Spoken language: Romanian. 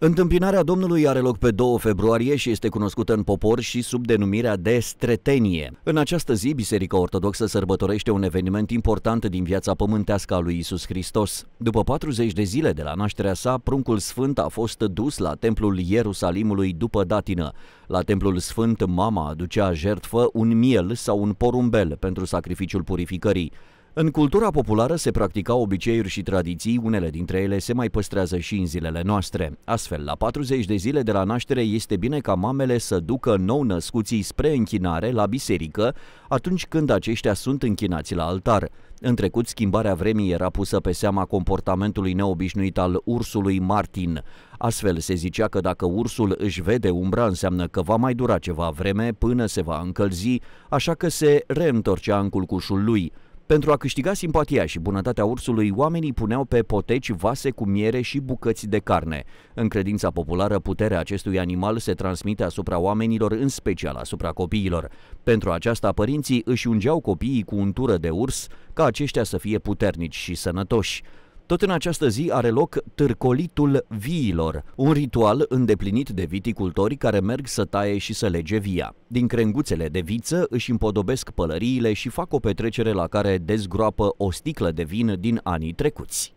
Întâmpinarea Domnului are loc pe 2 februarie și este cunoscută în popor și sub denumirea de Stretenie. În această zi, Biserica Ortodoxă sărbătorește un eveniment important din viața pământească a lui Isus Hristos. După 40 de zile de la nașterea sa, pruncul sfânt a fost dus la templul Ierusalimului după datină. La templul sfânt, mama aducea jertfă un miel sau un porumbel pentru sacrificiul purificării. În cultura populară se practicau obiceiuri și tradiții, unele dintre ele se mai păstrează și în zilele noastre. Astfel, la 40 de zile de la naștere este bine ca mamele să ducă nou-născuții spre închinare la biserică atunci când aceștia sunt închinați la altar. În trecut, schimbarea vremii era pusă pe seama comportamentului neobișnuit al ursului Martin. Astfel, se zicea că dacă ursul își vede umbra, înseamnă că va mai dura ceva vreme până se va încălzi, așa că se reîntorcea în culcușul lui. Pentru a câștiga simpatia și bunătatea ursului, oamenii puneau pe poteci vase cu miere și bucăți de carne. În credința populară, puterea acestui animal se transmite asupra oamenilor, în special asupra copiilor. Pentru aceasta, părinții își ungeau copiii cu untură de urs ca aceștia să fie puternici și sănătoși. Tot în această zi are loc Târcolitul Viilor, un ritual îndeplinit de viticultori care merg să taie și să lege via. Din crenguțele de viță își împodobesc pălăriile și fac o petrecere la care dezgroapă o sticlă de vin din anii trecuți.